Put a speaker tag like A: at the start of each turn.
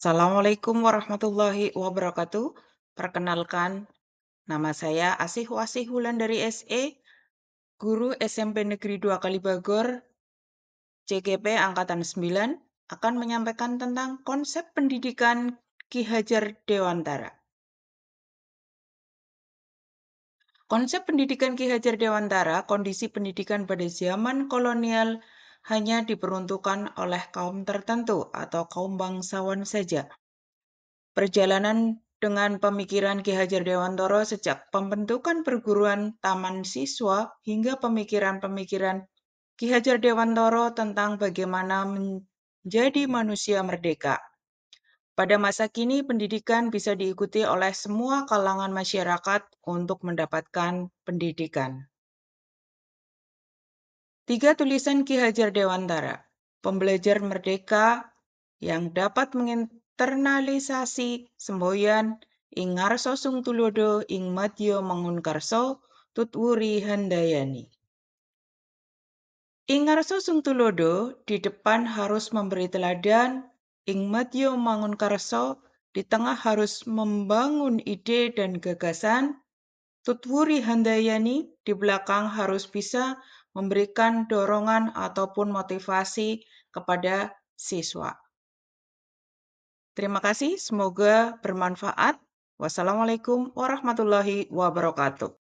A: Assalamualaikum warahmatullahi wabarakatuh. Perkenalkan, nama saya Asih Wasih dari SE, guru SMP Negeri 2 Kalibagor, CGP Angkatan 9, akan menyampaikan tentang konsep pendidikan Ki Hajar Dewantara. Konsep pendidikan Ki Hajar Dewantara, kondisi pendidikan pada zaman kolonial hanya diperuntukkan oleh kaum tertentu atau kaum bangsawan saja. Perjalanan dengan pemikiran Ki Hajar Dewantoro sejak pembentukan perguruan taman siswa hingga pemikiran-pemikiran Ki Hajar Dewantoro tentang bagaimana menjadi manusia merdeka. Pada masa kini, pendidikan bisa diikuti oleh semua kalangan masyarakat untuk mendapatkan pendidikan. Tiga tulisan Ki Hajar Dewantara, pembelajar merdeka yang dapat menginternalisasi semboyan ing ngarso sung tulodo ing matio mangunkarso tutwuri handayani. Ing ngarso sung tulodo di depan harus memberi teladan, ing matio mangunkarso di tengah harus membangun ide dan gagasan, tutwuri handayani di belakang harus bisa memberikan dorongan ataupun motivasi kepada siswa. Terima kasih, semoga bermanfaat. Wassalamualaikum warahmatullahi wabarakatuh.